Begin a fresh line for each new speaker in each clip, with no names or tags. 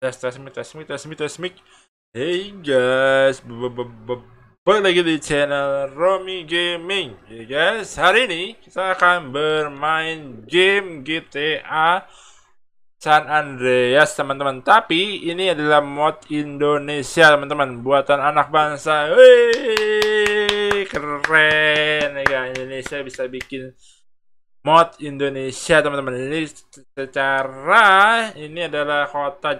tes tes mic tes mic tes mic tes mic hey guys balik lagi di channel Romi Gaming ya guys hari ini kita akan bermain game GTA San Andreas teman-teman tapi ini adalah mod Indonesia teman-teman buatan anak bangsa Wih, keren ya Indonesia bisa bikin mod Indonesia teman-teman ini secara ini adalah kota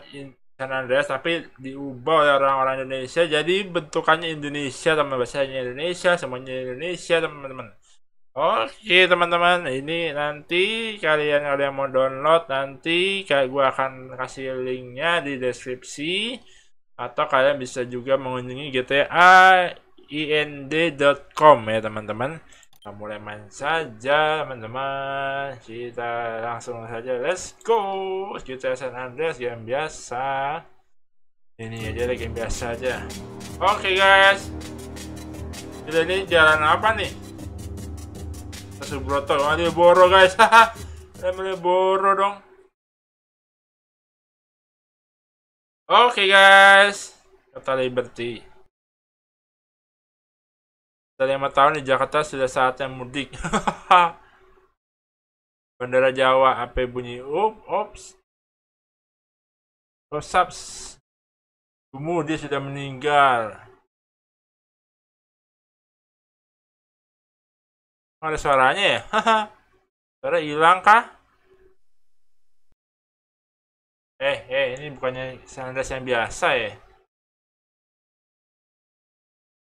San Andreas tapi diubah oleh orang-orang Indonesia jadi bentukannya Indonesia teman bahasanya Indonesia semuanya Indonesia teman-teman Oke teman-teman ini nanti kalian kalian mau download nanti kayak gue akan kasih linknya di deskripsi atau kalian bisa juga mengunjungi gta ind.com ya teman-teman kita nah, mulai main saja teman-teman. Kita langsung saja let's go. Kita San Andreas game biasa. Ini aja lagi game biasa aja. Oke okay, guys. Kita ini jalan apa nih?
Subroto, ada boro guys. Haha. Ada boro dong. Oke okay, guys. Kata Liberty. Setelah lima tahun di Jakarta sudah saatnya mudik. Bandara Jawa apa bunyi? Up, ops. subs. Bumu, dia sudah meninggal. Ada suaranya ya? Suara hilang kah? Eh, eh, ini bukannya sandas yang biasa ya?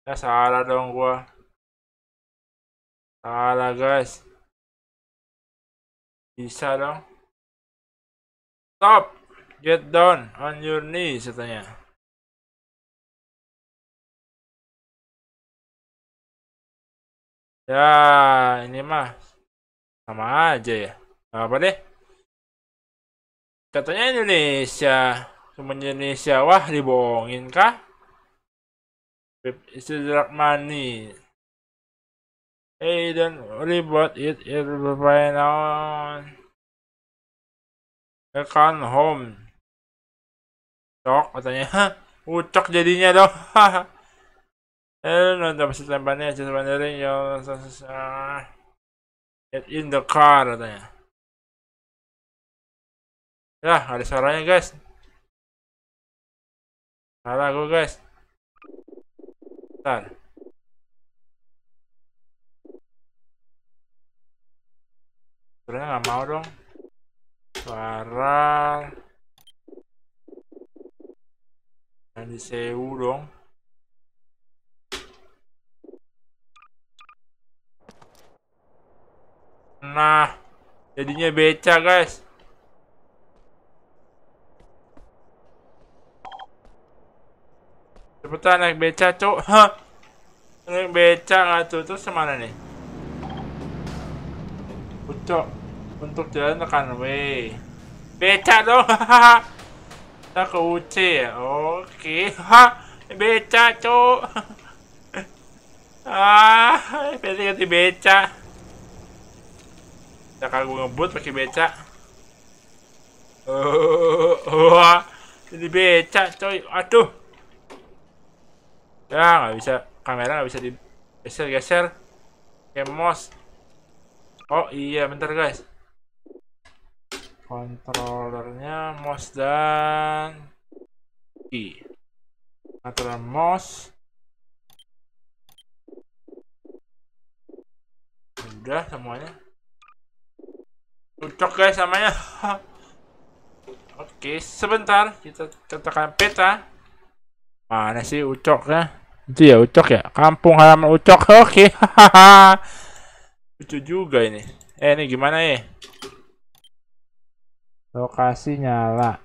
Ya salah dong gua. Salah guys. Bisa dong. Stop. Get down on your knees katanya. Ya, ini mah sama aja ya. Apa deh?
Katanya Indonesia, cuma Indonesia. Wah, dibohongin kah?
It's a drug money. Hey dan it itu the final. Rekan home. Cok katanya. Hah, ucok jadinya dong. Aaron eh, udah pasti tembakannya just ya, wondering yo ah. get in the car katanya. Ya, ada suaranya guys. Salah gue guys. tar. sebenarnya nggak mau dong
suara dan di sewu dong nah jadinya beca guys cepetan naik beca cok hah naik beca nggak tuh terus kemana nih ucok untuk jalan tekan W. Beca dong, hahaha. Kita ke UC oke. Ha, beca cok. ah, berarti ganti beca. Ya kalau gue ngebut pakai beca. Oh, wah, jadi beca coy. Aduh. Ya nggak bisa, kamera nggak bisa digeser-geser. Kayak Oh iya, bentar guys kontrolernya mouse dan key controller mouse udah semuanya cocok guys samanya oke sebentar kita cetakan peta mana sih ucok ya itu ya ucok ya kampung halaman ucok oke hahaha lucu juga ini eh ini gimana ya Lokasi nyala.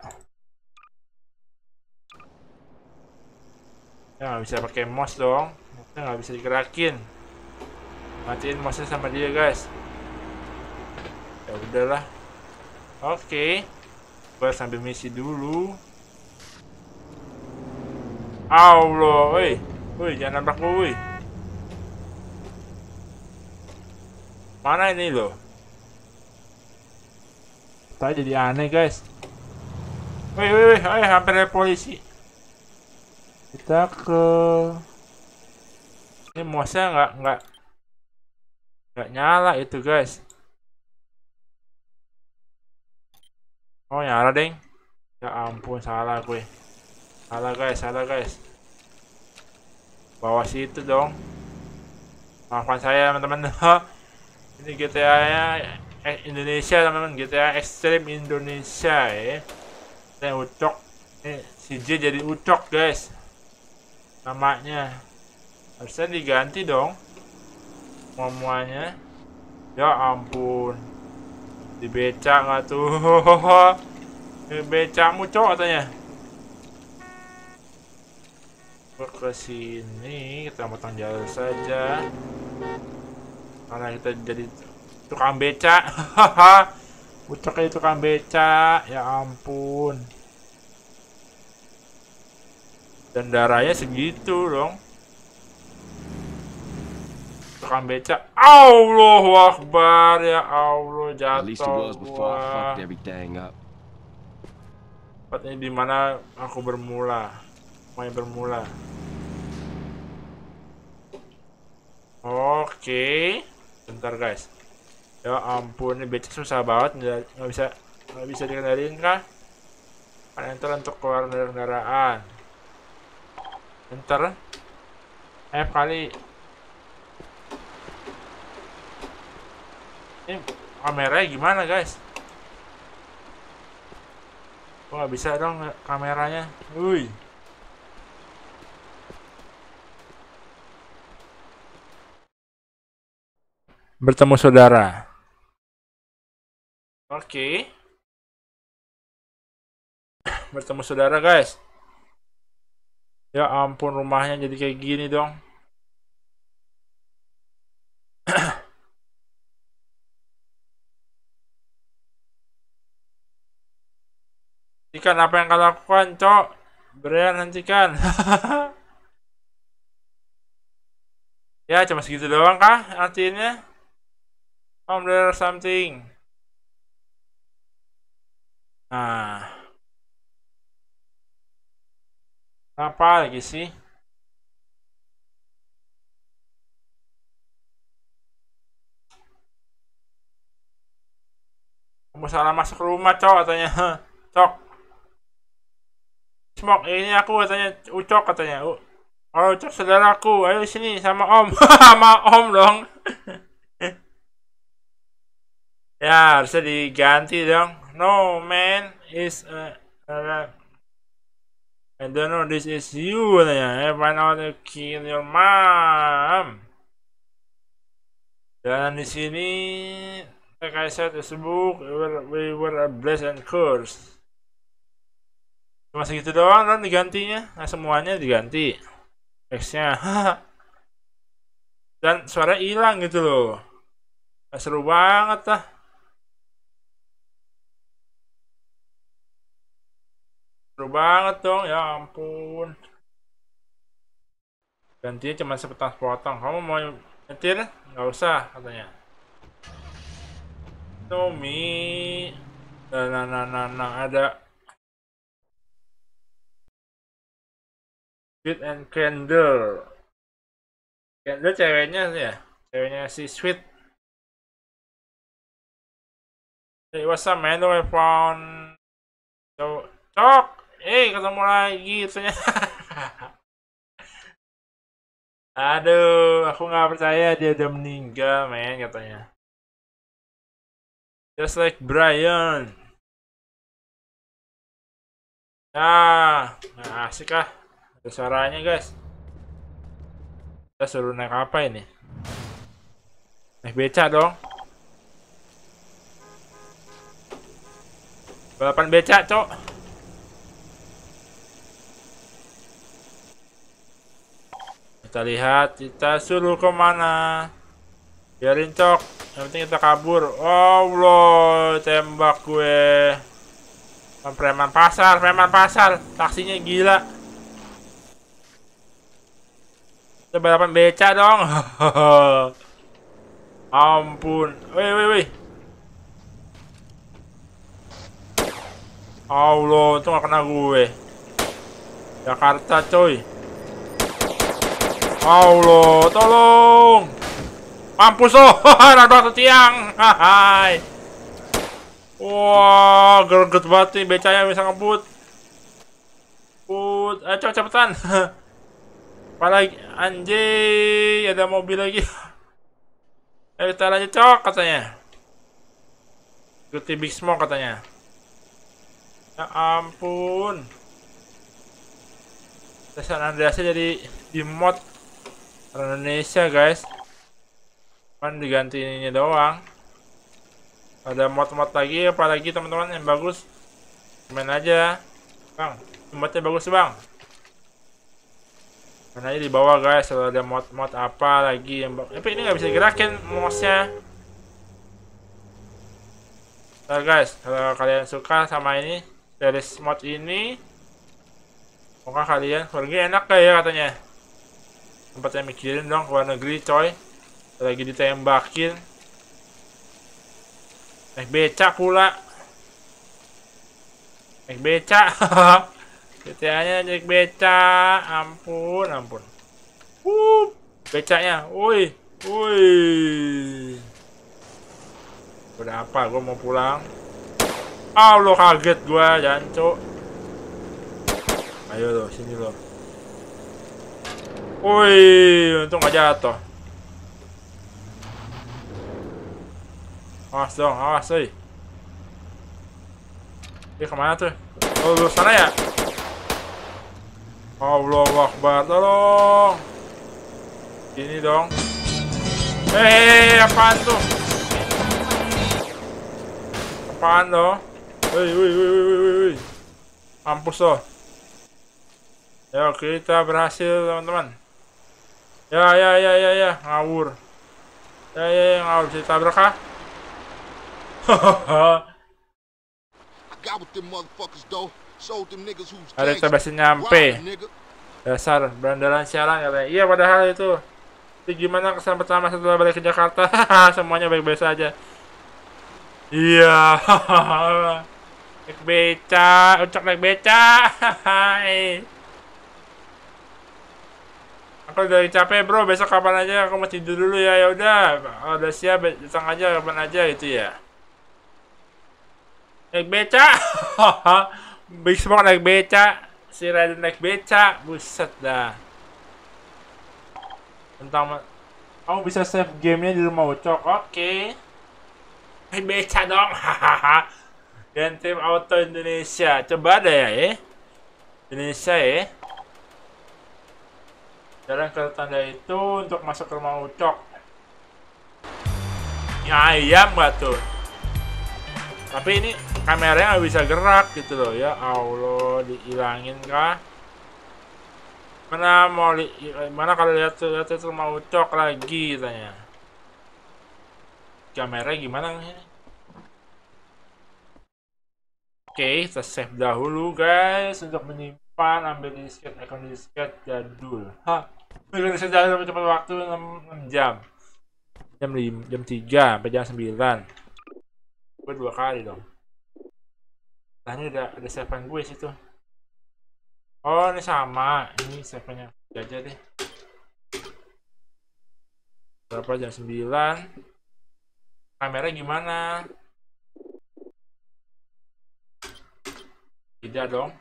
Ya nggak bisa pakai mos dong. Kita nggak bisa digerakin. Matiin mosnya sama dia guys. Ya udahlah. Oke. Gua sambil misi dulu. Allah, woi. Woi, jangan nampak gue, woi. Mana ini loh? Saya jadi aneh guys. Wih, wih, wih, ayo hampir ada polisi. Kita ke... Ini mouse-nya nggak, nggak... Nggak nyala itu guys. Oh nyala deng. Ya ampun, salah gue. Salah guys, salah guys. bawa situ dong. Maafkan saya teman-teman. Ini GTA-nya eh, Indonesia teman-teman gitu ya ekstrim Indonesia ya eh. saya ucok si J jadi ucok guys namanya harusnya diganti dong semuanya ya ampun dibecak nggak tuh dibecak mucok katanya ke sini kita potong jalan saja karena kita jadi tukang beca haha itu tukang beca ya ampun dan darahnya segitu dong tukang beca Allah wakbar ya Allah jatuh gua di dimana aku bermula main bermula oke okay. bentar guys ya ampun ini becek susah banget nggak nggak bisa nggak bisa dikendalikan kah enter untuk keluar dari kendaraan enter F kali ini kameranya gimana guys Wah nggak bisa dong kameranya wuih
bertemu saudara Oke. Bertemu saudara, guys. Ya ampun,
rumahnya jadi kayak gini dong. Hentikan apa yang kau lakukan, cok. Brian, hentikan. ya, cuma segitu doang kah artinya? Om, oh, something. Nah. Apa lagi sih? Kamu salah masuk rumah, cok, katanya. Cok. Smok, ini aku katanya. Ucok katanya. Oh, Ucok saudaraku. Ayo sini sama om. sama om dong. Ya, harusnya diganti dong. No man is a, a I don't know this is you. Ya, I find out to kill your mom. Dan di sini like I said this book we were, we were a blessed and cursed. Cuma segitu doang kan digantinya. Nah, semuanya diganti. Teksnya. dan suara hilang gitu loh. Nah, seru banget lah. Seru banget dong, ya ampun. Gantinya cuma sepotong sepotong. Kamu mau nyetir? Nggak usah, katanya.
Tommy. Nah, nah, nah, nah, nah, ada. Sweet and Candle. Candle ceweknya ya? Ceweknya si Sweet. Hey, what's up man? I found... So, talk! eh ketemu lagi ternyata aduh aku nggak percaya dia udah meninggal men katanya just like Brian nah nah asik ah ada suaranya guys
kita suruh naik apa ini naik beca dong balapan beca, cok Kita lihat kita suruh kemana. Biarin cok. Yang penting kita kabur. Oh, Allah, tembak gue. Preman pasar, preman pasar. Taksinya gila. Kita balapan beca dong. Ampun. Woi, woi, woi. Allah, itu gak kena gue. Jakarta, coy. Allah, tolong. Mampus oh, lo, rada tiang. Hai. Wah, wow, gerget banget nih becanya bisa ngebut. Put, ayo eh, cepetan. Apalagi anjay, ada mobil lagi. Ayo kita lanjut cok katanya. Ikuti Big Smoke katanya. Ya ampun. Tesan Andreasnya jadi di mod Orang Indonesia guys kan diganti ininya doang Ada mod-mod lagi apalagi teman-teman yang bagus Main aja Bang, modnya bagus bang Karena aja di bawah guys Kalau ada mod-mod apa lagi yang bagus. Tapi ini nggak bisa gerakin mouse-nya Nah guys, kalau kalian suka sama ini Dari mod ini maka kalian, pergi enak kayak ya katanya Tempatnya mikirin dong ke luar negeri coy. Lagi ditembakin. Naik beca pula. Naik beca. GTA-nya naik beca. Ampun, ampun. Uh, becanya. Woi, woi. Udah apa? Gue mau pulang. Ah, oh, lo kaget gue, jancu. Ayo lo, sini lo. Woi, untung gak jatuh. Awas dong, awas, sih. Ini kemana tuh? Oh, lu sana ya? Allahu Akbar, tolong. Ini dong. Eh, hey, eh, eh, eh, apaan tuh? Apaan lo? Woi, woi, woi, woi, woi, woi. Ampus lo. Ya, kita berhasil, teman-teman. Ya, ya, ya, ya, ya, ngawur. Ya, ya, ya, ngawur. Jadi tabrak ah? Ada kita masih nyampe. Dasar berandalan sialan katanya. Iya, padahal itu. Itu gimana kesan pertama setelah balik ke Jakarta? Semuanya baik-baik saja. Iya. naik beca, ucap naik beca aku udah capek bro besok kapan aja aku mau tidur dulu ya ya udah oh, udah siap datang aja kapan aja itu ya naik beca Big Smoke naik beca si Raiden naik beca buset dah tentang kamu bisa save gamenya di rumah ucok oke okay. naik beca dong hahaha dan tim auto Indonesia coba deh ya eh Indonesia ya eh. Jalan ke tanda itu untuk masuk ke rumah Ucok. Ya ayam nggak tuh? Tapi ini kameranya nggak bisa gerak gitu loh ya Allah dihilangin kah? Mana mau li mana kalau lihat lihat itu rumah Ucok lagi tanya. Kamera gimana ini? Oke, okay, kita save dahulu guys untuk menyimpan ambil disket akun disket jadul. Hah. Saya jalan sampai cepat waktu 6, jam. Jam 5, jam 3 sampai jam 9. Gue dua kali dong. Nah ini udah ada seven gue situ. Oh ini sama, ini sevennya aja deh. Berapa jam 9? Kamera gimana? Tidak dong.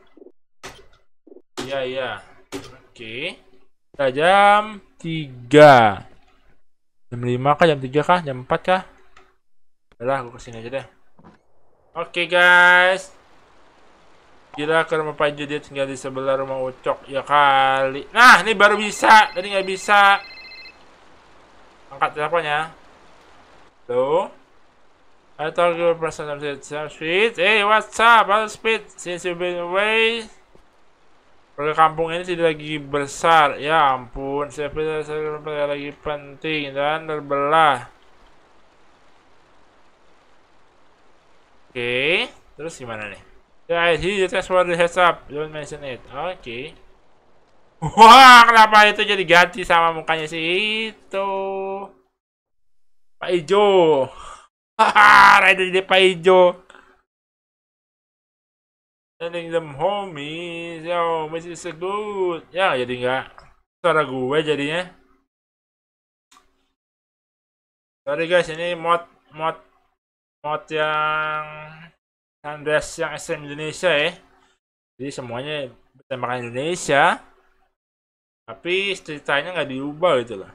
Iya iya. Oke. Okay. Tajam jam 3. Jam 5 kah? Jam 3 kah? Jam 4 kah? Udah aku kesini aja deh. Oke, okay, guys. Gila ke rumah Pak Judi tinggal di sebelah rumah Ucok. Ya kali. Nah, ini baru bisa. Tadi nggak bisa. Angkat teleponnya. Tuh I to you were present on Eh Hey, what's up? I'll speed since you've been away. Warga kampung ini tidak lagi besar. Ya ampun, siapa saya lagi penting dan terbelah. Oke, okay. terus gimana nih? Guys, he just asked the heads up. Don't mention it. Oke. Okay. Wah, kenapa itu jadi ganti sama mukanya sih itu? Pak Ijo. Haha, Rider jadi Pak Ijo. Sending them
homies. Yo, masih segut.
Ya, jadi nggak
suara gue jadinya. Sorry guys, ini mod mod mod yang Sandres yang SM
Indonesia ya. Jadi semuanya bertemakan Indonesia.
Tapi ceritanya nggak diubah gitu loh.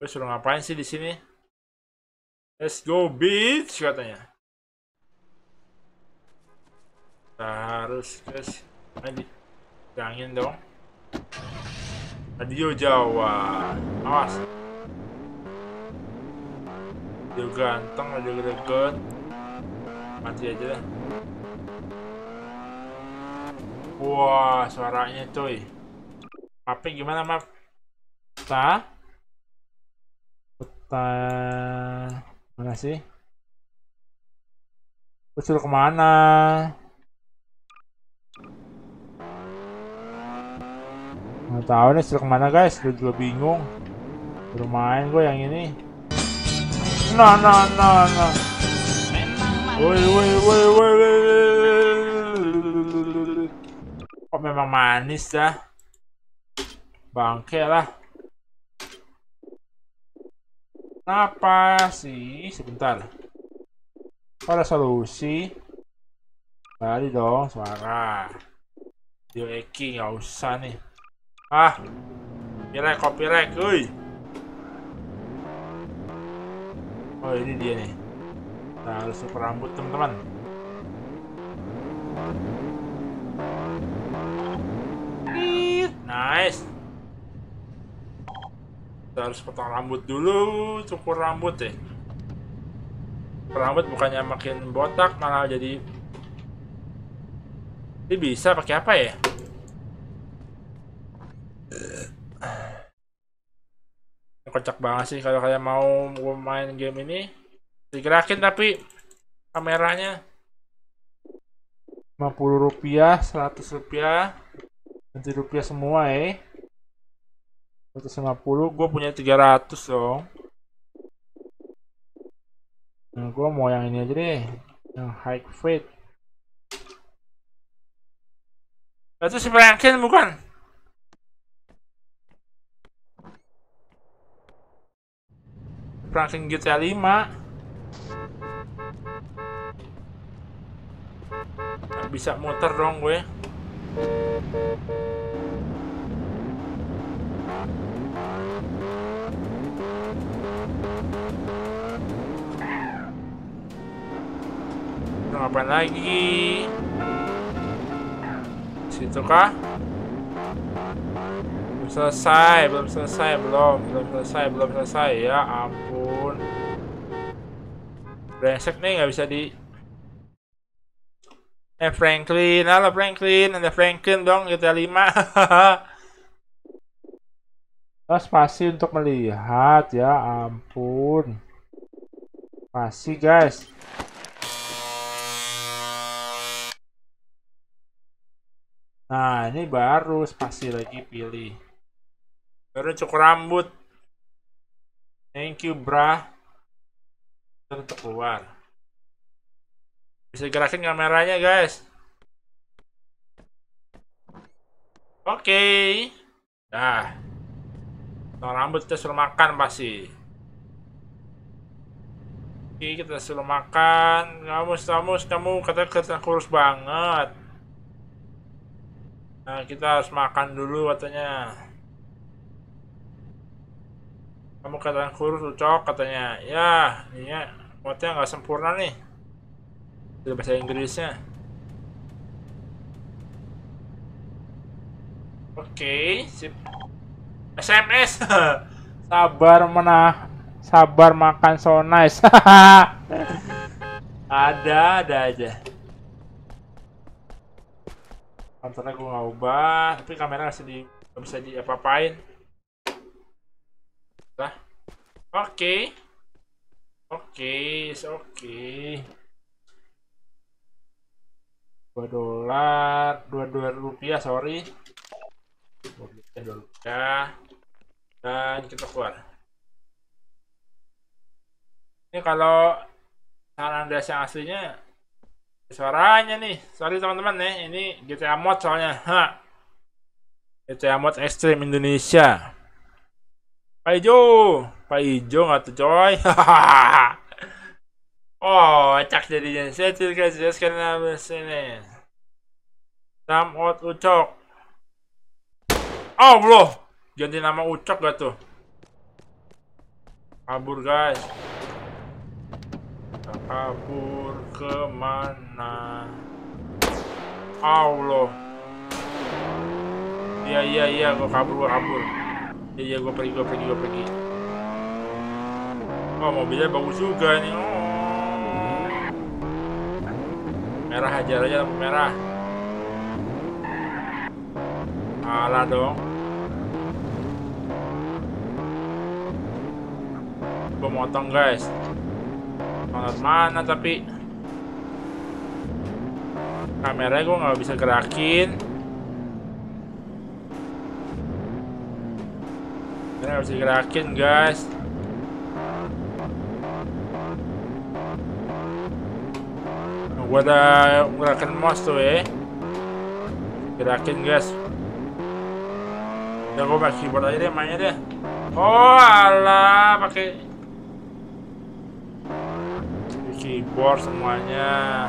Terus suruh ngapain sih di sini? Let's go beach katanya
harus guys terus jangin dong radio Jawa awas radio ganteng radio greget mati aja lah wah suaranya coy tapi gimana map kita kita mana sih usul kemana? Nggak tahu nih seru kemana guys, udah bingung. bermain gue yang ini. Nah, nah, nah, nah. Woi, woi, woi, woi, woi. Kok memang manis ya, Bangke lah. Kenapa sih? Sebentar. Kok ada solusi? Tadi dong, suara. Dio Eki, nggak usah nih. Ah. Pirek, kopi rek, uy. Oh, ini dia nih. Kita nah, harus super rambut, teman-teman. Nice. Kita harus potong rambut dulu, cukur rambut ya. rambut bukannya makin botak, malah jadi... Ini bisa pakai apa ya? kocak banget sih kalau kalian mau main game ini digerakin tapi kameranya 50 rupiah 100 rupiah 100 rupiah semua ya eh. 150 gue punya 300 dong nah, gue mau yang ini aja deh yang high fade
itu si bukan? Franklin
GTA 5 Nggak bisa muter dong gue ngapain lagi? Situ kah? selesai belum selesai belum belum selesai belum selesai ya ampun brengsek nih nggak bisa di eh Franklin halo Franklin ada Franklin dong kita lima. oh pasti untuk melihat ya ampun pasti guys Nah, ini baru spasi lagi pilih. Baru cukur rambut. Thank you, bra Untuk keluar. Bisa gerakin kameranya, guys. Oke. Okay. Dah. Nah, rambut kita suruh makan pasti. Oke, kita suruh makan. Kamu, kamu, kamu kata kata kurus banget. Nah, kita harus makan dulu katanya kamu katakan kurus cocok katanya ya ini ya kuatnya nggak sempurna nih itu bahasa Inggrisnya oke okay, sip SMS sabar menah sabar makan so nice ada ada aja kantornya gue nggak ubah tapi kamera masih di gak bisa diapa-apain lah oke oke oke dua dolar dua dua rupiah sorry dua rupiah dan kita keluar ini kalau saran das yang aslinya suaranya nih sorry teman-teman nih ini GTA mod soalnya ha GTA mod ekstrim Indonesia Pak Ijo. Pak Ijo nggak tuh coy. oh, cak jadi Saya tidak jelas ya, karena sini. Sam ucok. Oh, loh, Ganti nama ucok gak tuh? Kabur, guys. Kabur kemana? Allah. loh, iya, iya, iya. Gue kabur, gue kabur. Jadi iya, ya gue pergi, gue pergi, gue pergi. Wah, oh, mobilnya bagus juga nih. Oh. Merah aja, aja, merah. Alah dong. Gue motong guys. Mana mana tapi kameranya gue nggak bisa gerakin. harus digerakin guys nah, gue udah gerakin mouse tuh ya gerakin guys udah gue pakai keyboard aja deh mainnya deh oh alah pakai keyboard semuanya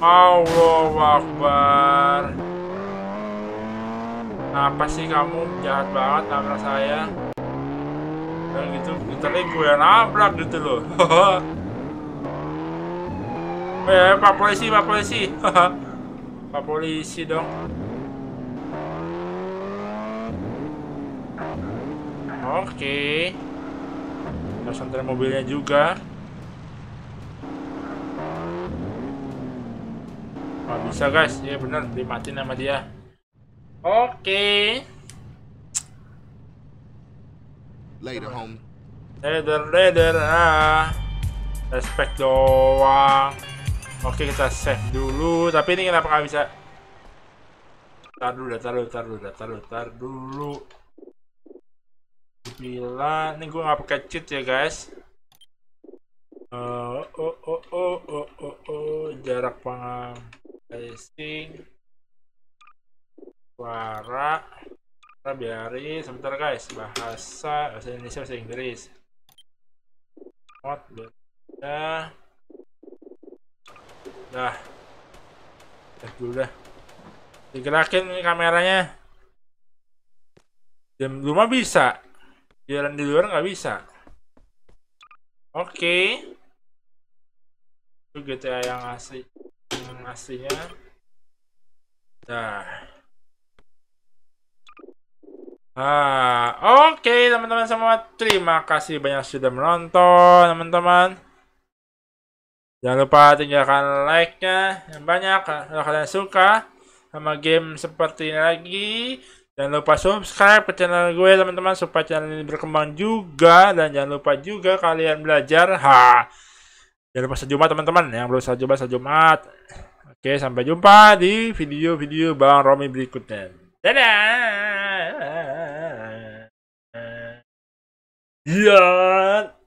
Allah Akbar Kenapa sih kamu jahat banget nabrak saya? Dan gitu, literally gue yang nabrak gitu loh. eh, Pak Polisi, Pak Polisi. Pak Polisi dong. Oke. Okay. Kita mobilnya juga. Gak bisa guys, ya bener dimatiin sama dia. Okay. Later, home. Later, later. Ah. Respect doang. Oke, kita save dulu. Tapi ini kenapa nggak bisa? Tar dulu, tar dulu, tar dulu, tar dulu, tar dulu. Bila ini gue nggak pakai cheat ya guys. Uh, oh, oh, oh, oh, oh, oh, jarak pangam. Racing suara kita biarin sebentar guys bahasa bahasa Indonesia bahasa Inggris Udah, udah, udah, dah dulu dah digerakin ini kameranya di rumah bisa jalan di luar nggak bisa oke okay. itu GTA yang asli yang aslinya dah Ah, oke okay, teman-teman semua, terima kasih banyak sudah menonton teman-teman. Jangan lupa tinggalkan like-nya yang banyak kalau kalian suka sama game seperti ini lagi. Jangan lupa subscribe ke channel gue teman-teman supaya channel ini berkembang juga dan jangan lupa juga kalian belajar. Ha. Jangan lupa sejumat teman-teman yang belum sejumat sejumat. Oke, sampai jumpa di video-video Bang Romi berikutnya.
Dadah. Yeah.